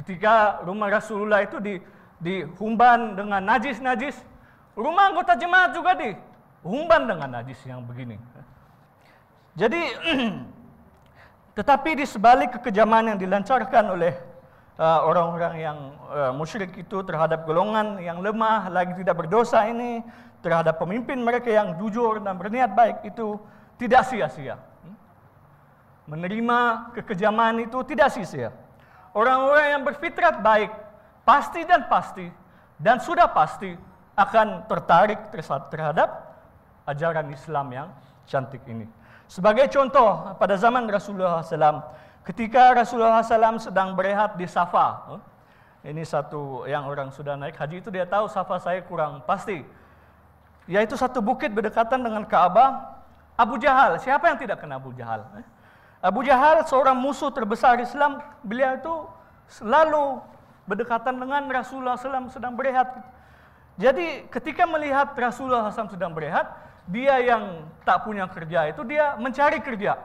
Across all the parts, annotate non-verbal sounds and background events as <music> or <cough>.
Ketika rumah Rasulullah itu di, dihumban dengan najis-najis, rumah anggota jemaat juga dihumban dengan najis yang begini. Jadi, <clears throat> tetapi di sebalik kekejaman yang dilancarkan oleh uh, orang-orang uh, yang uh, musyrik itu terhadap golongan yang lemah, lagi tidak berdosa ini, terhadap pemimpin mereka yang jujur dan berniat baik itu tidak sia-sia. Menerima kekejaman itu tidak sia-sia orang-orang yang berfitrat baik pasti dan pasti dan sudah pasti akan tertarik terhadap ajaran Islam yang cantik ini. Sebagai contoh, pada zaman Rasulullah SAW, ketika Rasulullah SAW sedang berehat di Safa, oh, ini satu yang orang sudah naik haji itu dia tahu Safa saya kurang pasti. Yaitu satu bukit berdekatan dengan Ka'bah, Abu Jahal. Siapa yang tidak kenal Abu Jahal? Eh? Abu Jahal seorang musuh terbesar Islam, beliau itu selalu berdekatan dengan Rasulullah SAW sedang berehat. Jadi ketika melihat Rasulullah SAW sedang berehat, dia yang tak punya kerja itu dia mencari kerja.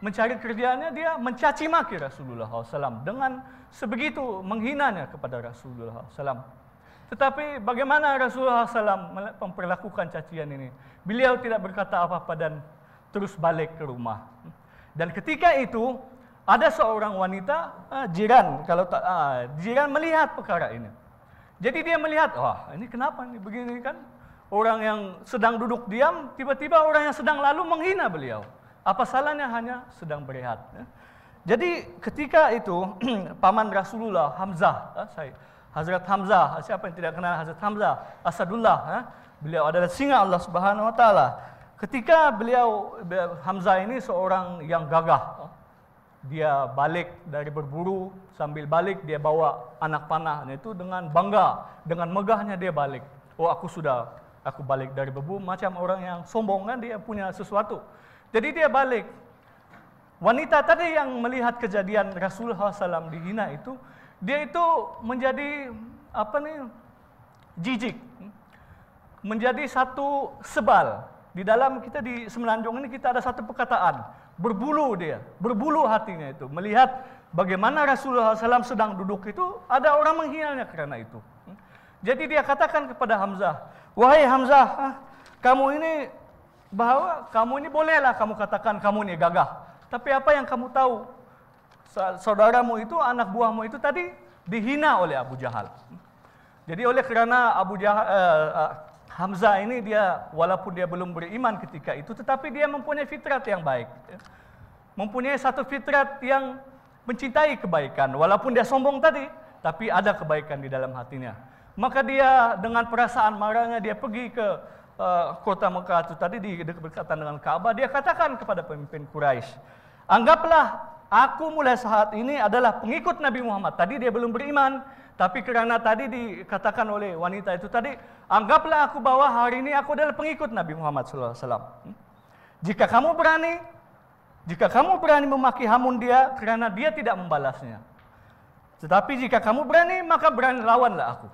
Mencari kerjaannya dia mencaci maki Rasulullah SAW dengan sebegitu menghinanya kepada Rasulullah SAW. Tetapi bagaimana Rasulullah SAW memperlakukan cacian ini? Beliau tidak berkata apa-apa dan terus balik ke rumah. Dan ketika itu ada seorang wanita uh, jiran kalau tak uh, jiran melihat perkara ini. Jadi dia melihat, wah oh, ini kenapa ini begini kan? Orang yang sedang duduk diam, tiba-tiba orang yang sedang lalu menghina beliau. Apa salahnya hanya sedang berehat. Ya? Jadi ketika itu <clears throat> paman Rasulullah Hamzah, ah, saya, Hazrat Hamzah, siapa yang tidak kenal Hazrat Hamzah, Asadullah, beliau adalah singa Allah Subhanahu Wa Taala. Ketika beliau Hamzah ini seorang yang gagah, dia balik dari berburu sambil balik dia bawa anak panah nah, itu dengan bangga, dengan megahnya dia balik. Oh aku sudah aku balik dari berburu macam orang yang sombong kan dia punya sesuatu. Jadi dia balik. Wanita tadi yang melihat kejadian Rasulullah SAW dihina itu, dia itu menjadi apa nih jijik, menjadi satu sebal di dalam kita di Semenanjung ini kita ada satu perkataan, berbulu dia, berbulu hatinya itu. Melihat bagaimana Rasulullah SAW sedang duduk itu, ada orang menghinanya karena itu. Jadi dia katakan kepada Hamzah, wahai Hamzah, ah, kamu ini bahwa kamu ini bolehlah kamu katakan kamu ini gagah. Tapi apa yang kamu tahu? Saudaramu itu, anak buahmu itu tadi dihina oleh Abu Jahal. Jadi oleh kerana Abu Jahal, eh, eh, Hamzah ini dia walaupun dia belum beriman ketika itu tetapi dia mempunyai fitrat yang baik. Ya. Mempunyai satu fitrat yang mencintai kebaikan walaupun dia sombong tadi tapi ada kebaikan di dalam hatinya. Maka dia dengan perasaan marahnya dia pergi ke uh, kota Mekah itu tadi di berdekatan dengan Ka'bah dia katakan kepada pemimpin Quraisy, "Anggaplah Aku mulai saat ini adalah pengikut Nabi Muhammad. Tadi dia belum beriman, tapi karena tadi dikatakan oleh wanita itu tadi, anggaplah aku bahwa hari ini aku adalah pengikut Nabi Muhammad SAW. Hmm? Jika kamu berani, jika kamu berani memaki hamun dia karena dia tidak membalasnya. Tetapi jika kamu berani, maka berani lawanlah aku.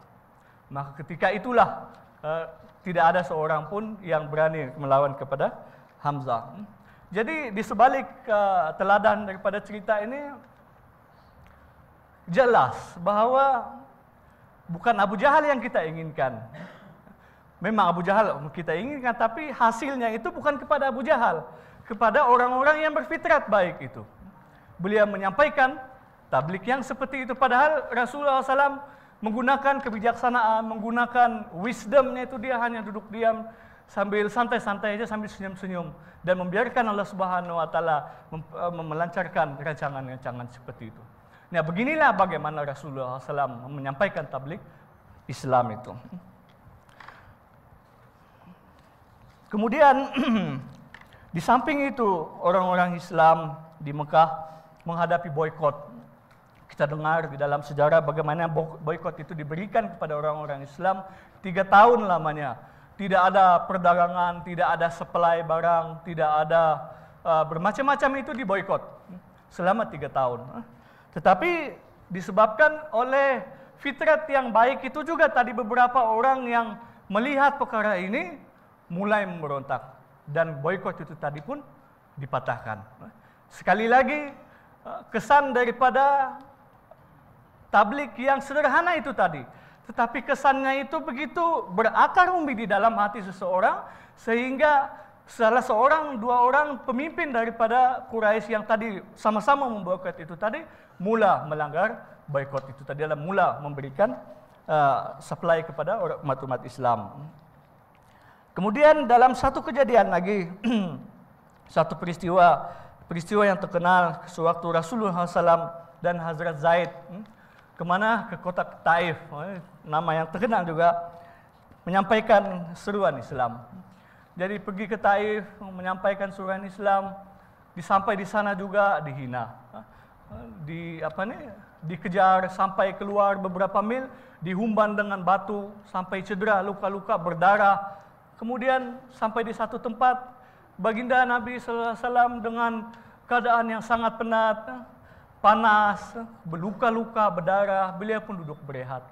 Maka ketika itulah eh, tidak ada seorang pun yang berani melawan kepada Hamzah. Hmm? Jadi di sebalik eh, teladan daripada cerita ini jelas bahawa bukan Abu Jahal yang kita inginkan. Memang Abu Jahal kita inginkan tapi hasilnya itu bukan kepada Abu Jahal, kepada orang-orang yang berfitrat baik itu. Beliau menyampaikan tablik yang seperti itu padahal Rasulullah SAW menggunakan kebijaksanaan, menggunakan wisdomnya itu dia hanya duduk diam sambil santai-santai aja sambil senyum-senyum dan membiarkan Allah Subhanahu wa taala e, melancarkan rancangan-rancangan seperti itu. Nah, beginilah bagaimana Rasulullah SAW menyampaikan tablik Islam itu. Kemudian <clears throat> di samping itu orang-orang Islam di Mekah menghadapi boykot. Kita dengar di dalam sejarah bagaimana boykot itu diberikan kepada orang-orang Islam tiga tahun lamanya tidak ada perdagangan, tidak ada supply barang, tidak ada uh, bermacam-macam itu diboykot selama tiga tahun. Tetapi disebabkan oleh fitrat yang baik itu juga tadi beberapa orang yang melihat perkara ini mulai memberontak dan boykot itu tadi pun dipatahkan. Sekali lagi eh, kesan daripada tablik yang sederhana itu tadi tetapi kesannya itu begitu berakar umbi di dalam hati seseorang sehingga salah seorang dua orang pemimpin daripada Quraisy yang tadi sama-sama memboikot itu tadi mula melanggar boikot itu tadi adalah mula memberikan uh, supply kepada umat-umat Islam. Kemudian dalam satu kejadian lagi <clears throat> satu peristiwa peristiwa yang terkenal sewaktu Rasulullah SAW dan Hazrat Zaid. Hmm, kemana? Ke kota Taif, eh, nama yang terkenal juga, menyampaikan seruan Islam. Jadi pergi ke Taif, menyampaikan seruan Islam, disampai di sana juga dihina. Eh, di apa nih? Dikejar sampai keluar beberapa mil, dihumban dengan batu sampai cedera, luka-luka berdarah. Kemudian sampai di satu tempat, baginda Nabi SAW dengan keadaan yang sangat penat, eh, panas, berluka-luka, berdarah, beliau pun duduk berehat.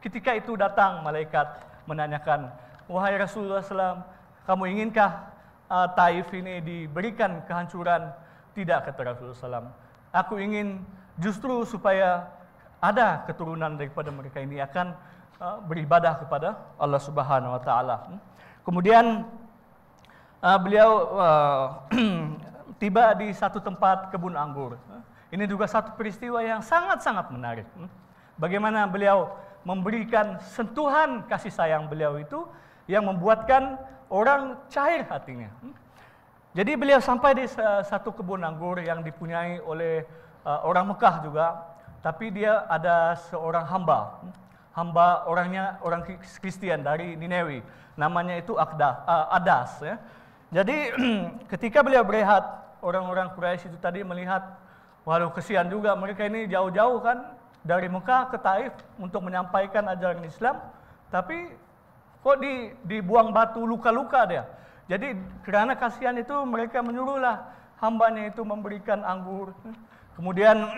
Ketika itu datang malaikat menanyakan, Wahai Rasulullah SAW, kamu inginkah uh, Taif ini diberikan kehancuran? Tidak, kata Rasulullah SAW. Aku ingin justru supaya ada keturunan daripada mereka ini akan uh, beribadah kepada Allah Subhanahu Wa Taala. Hmm. Kemudian uh, beliau uh, <clears throat> tiba di satu tempat kebun anggur. Ini juga satu peristiwa yang sangat-sangat menarik. Bagaimana beliau memberikan sentuhan kasih sayang beliau itu yang membuatkan orang cair hatinya. Jadi beliau sampai di satu kebun anggur yang dipunyai oleh eh, orang Mekah juga, tapi dia ada seorang hamba. Hamba orangnya orang Kristen dari Ninewi. namanya itu Akda, eh, Adas. Ya. Jadi <clears throat> ketika beliau berehat, orang-orang Quraisy itu tadi melihat Waduh, kesian juga mereka ini jauh-jauh kan dari Mekah ke Taif untuk menyampaikan ajaran Islam, tapi kok di, dibuang batu luka-luka dia. Jadi karena kasihan itu mereka menyuruhlah hambanya itu memberikan anggur. Kemudian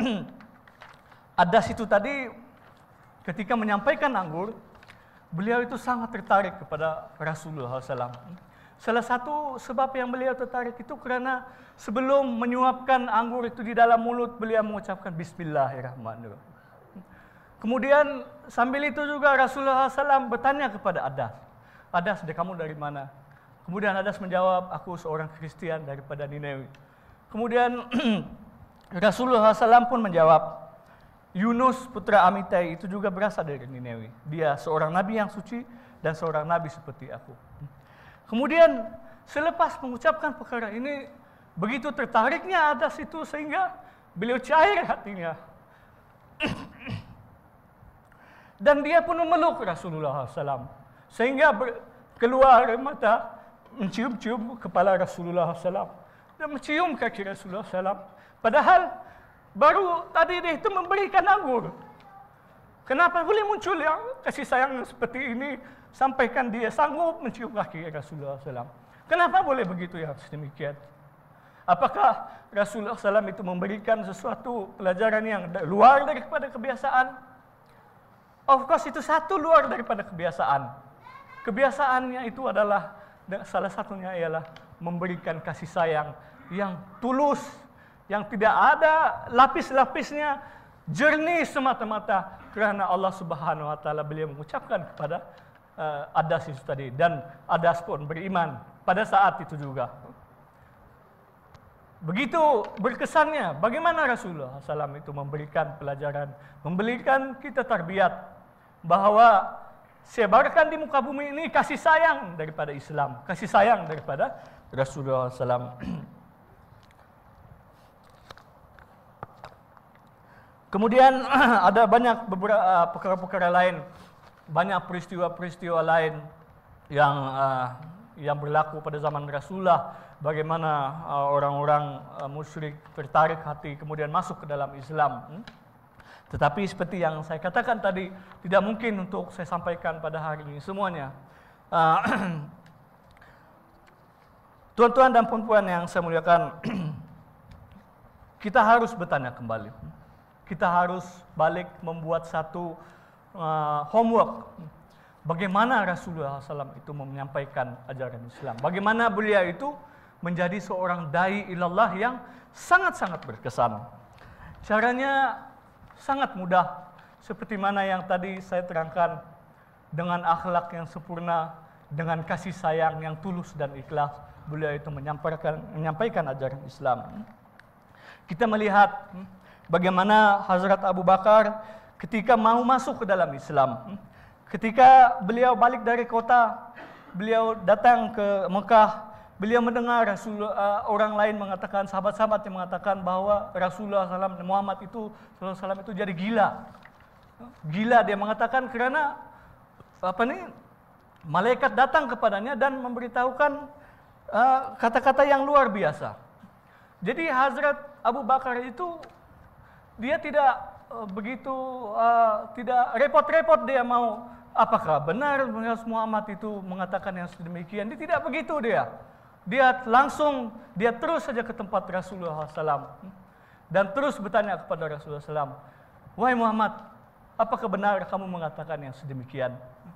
<clears throat> ada situ tadi ketika menyampaikan anggur, beliau itu sangat tertarik kepada Rasulullah SAW. Salah satu sebab yang beliau tertarik itu kerana sebelum menyuapkan anggur itu di dalam mulut beliau mengucapkan Bismillahirrahmanirrahim. Kemudian sambil itu juga Rasulullah SAW bertanya kepada Adas, Adas, kamu dari mana? Kemudian Adas menjawab, aku seorang Kristian daripada Nineveh. Kemudian <clears throat> Rasulullah SAW pun menjawab, Yunus putra Amitai itu juga berasal dari Nineveh. Dia seorang nabi yang suci dan seorang nabi seperti aku. Kemudian selepas mengucapkan perkara ini, begitu tertariknya ada situ sehingga beliau cair hatinya. <clears throat> Dan dia pun memeluk Rasulullah SAW. Sehingga keluar mata mencium-cium kepala Rasulullah SAW. dan mencium kaki Rasulullah SAW. Padahal baru tadi dia itu memberikan anggur. Kenapa boleh muncul yang kasih sayang seperti ini sampaikan dia sanggup mencium kaki Rasulullah SAW. Kenapa boleh begitu ya sedemikian? Apakah Rasulullah SAW itu memberikan sesuatu pelajaran yang luar daripada kebiasaan? Of course itu satu luar daripada kebiasaan. Kebiasaannya itu adalah salah satunya ialah memberikan kasih sayang yang tulus, yang tidak ada lapis-lapisnya, jernih semata-mata kerana Allah Subhanahu Wa Taala beliau mengucapkan kepada uh, Adas itu tadi dan Adas pun beriman pada saat itu juga. Begitu berkesannya bagaimana Rasulullah SAW itu memberikan pelajaran, memberikan kita tarbiat bahawa sebarkan di muka bumi ini kasih sayang daripada Islam, kasih sayang daripada Rasulullah SAW. <clears throat> Kemudian <clears throat> ada banyak beberapa eh, perkara-perkara lain, banyak peristiwa-peristiwa lain yang eh, yang berlaku pada zaman Rasulullah, bagaimana eh, orang-orang musyrik tertarik hati kemudian masuk ke dalam Islam. Hmm? Tetapi seperti yang saya katakan tadi, tidak mungkin untuk saya sampaikan pada hari ini semuanya. <clears throat> Tuan-tuan dan puan-puan yang saya muliakan, <clears throat> kita harus bertanya kembali kita harus balik membuat satu uh, homework. Bagaimana Rasulullah SAW itu menyampaikan ajaran Islam? Bagaimana beliau itu menjadi seorang dai ilallah yang sangat-sangat berkesan? Caranya sangat mudah, seperti mana yang tadi saya terangkan dengan akhlak yang sempurna, dengan kasih sayang yang tulus dan ikhlas, beliau itu menyampaikan, menyampaikan ajaran Islam. Kita melihat hmm, bagaimana Hazrat Abu Bakar ketika mau masuk ke dalam Islam. Hmm, ketika beliau balik dari kota, beliau datang ke Mekah, beliau mendengar Rasul, uh, orang lain mengatakan sahabat-sahabat yang mengatakan bahwa Rasulullah SAW Muhammad itu SAW itu jadi gila gila dia mengatakan karena apa nih malaikat datang kepadanya dan memberitahukan uh, kata-kata uh, kata -kata yang luar biasa jadi Hazrat Abu Bakar itu dia tidak uh, begitu uh, tidak repot-repot dia mau apakah benar Rasul Muhammad itu mengatakan yang sedemikian. Dia tidak begitu dia. Dia langsung dia terus saja ke tempat Rasulullah SAW hmm, dan terus bertanya kepada Rasulullah SAW, wahai Muhammad, apakah benar kamu mengatakan yang sedemikian? Hmm.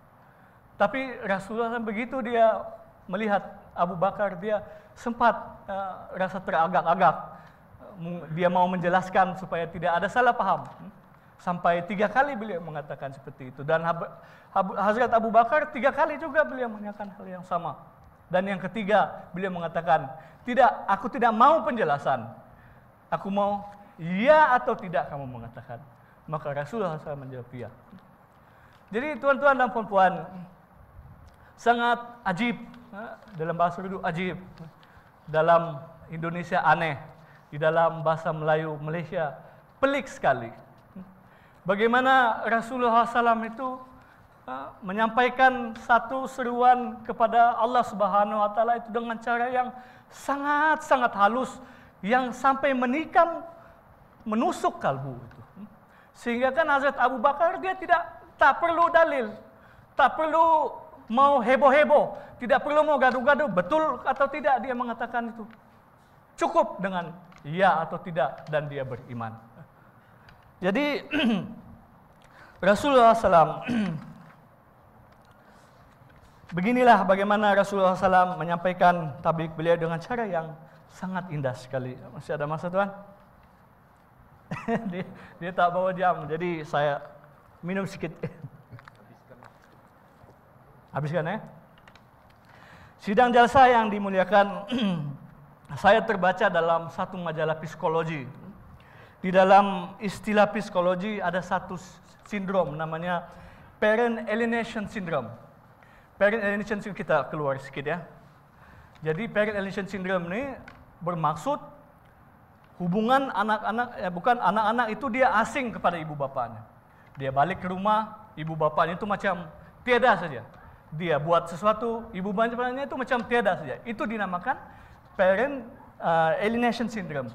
Tapi Rasulullah SAW begitu dia melihat Abu Bakar dia sempat uh, rasa teragak-agak dia mau menjelaskan supaya tidak ada salah paham. Sampai tiga kali beliau mengatakan seperti itu. Dan Hazrat Abu Bakar tiga kali juga beliau mengatakan hal yang sama. Dan yang ketiga beliau mengatakan, tidak, aku tidak mau penjelasan. Aku mau ya atau tidak kamu mengatakan. Maka Rasulullah SAW menjawab ya. Jadi tuan-tuan dan puan-puan sangat ajib. Eh, dalam bahasa Urdu ajib. Dalam Indonesia aneh di dalam bahasa Melayu Malaysia pelik sekali. Bagaimana Rasulullah SAW itu eh, menyampaikan satu seruan kepada Allah Subhanahu Wa Taala itu dengan cara yang sangat-sangat halus yang sampai menikam menusuk kalbu itu. Sehingga kan Hazrat Abu Bakar dia tidak tak perlu dalil, tak perlu mau heboh-heboh, tidak perlu mau gaduh-gaduh, betul atau tidak dia mengatakan itu. Cukup dengan iya atau tidak dan dia beriman. Jadi <clears throat> Rasulullah SAW <clears throat> beginilah bagaimana Rasulullah SAW menyampaikan tabik beliau dengan cara yang sangat indah sekali. Masih ada masa Tuhan? <laughs> dia, dia tak bawa jam, jadi saya minum sedikit. <laughs> Habiskan ya. Sidang jalsa yang dimuliakan <clears throat> saya terbaca dalam satu majalah psikologi. Di dalam istilah psikologi ada satu sindrom namanya parent alienation syndrome. Parent alienation syndrome kita keluar sedikit ya. Jadi parent alienation syndrome ini bermaksud hubungan anak-anak eh, bukan anak-anak itu dia asing kepada ibu bapaknya. Dia balik ke rumah, ibu bapaknya itu macam tiada saja. Dia buat sesuatu, ibu bapaknya itu macam tiada saja. Itu dinamakan parent uh, alienation syndrome.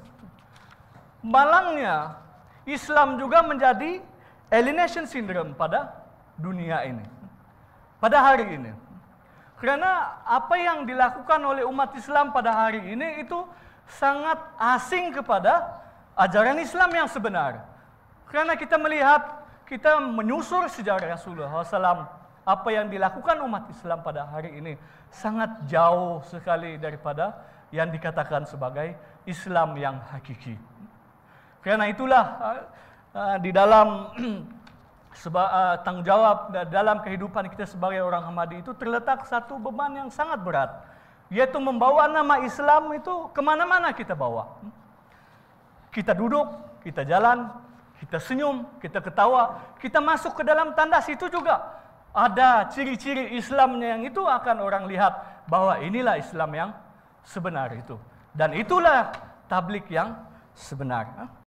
Malangnya, Islam juga menjadi alienation syndrome pada dunia ini, pada hari ini. Karena apa yang dilakukan oleh umat Islam pada hari ini itu sangat asing kepada ajaran Islam yang sebenar. Karena kita melihat, kita menyusur sejarah Rasulullah SAW, apa yang dilakukan umat Islam pada hari ini sangat jauh sekali daripada yang dikatakan sebagai Islam yang hakiki. Karena itulah eh, eh, di dalam <clears throat> eh, tanggung jawab dalam kehidupan kita sebagai orang Ahmadi itu terletak satu beban yang sangat berat, yaitu membawa nama Islam itu kemana-mana kita bawa. Kita duduk, kita jalan, kita senyum, kita ketawa, kita masuk ke dalam tandas itu juga ada ciri-ciri Islamnya yang itu akan orang lihat bahwa inilah Islam yang sebenar itu. Dan itulah tablik yang sebenar.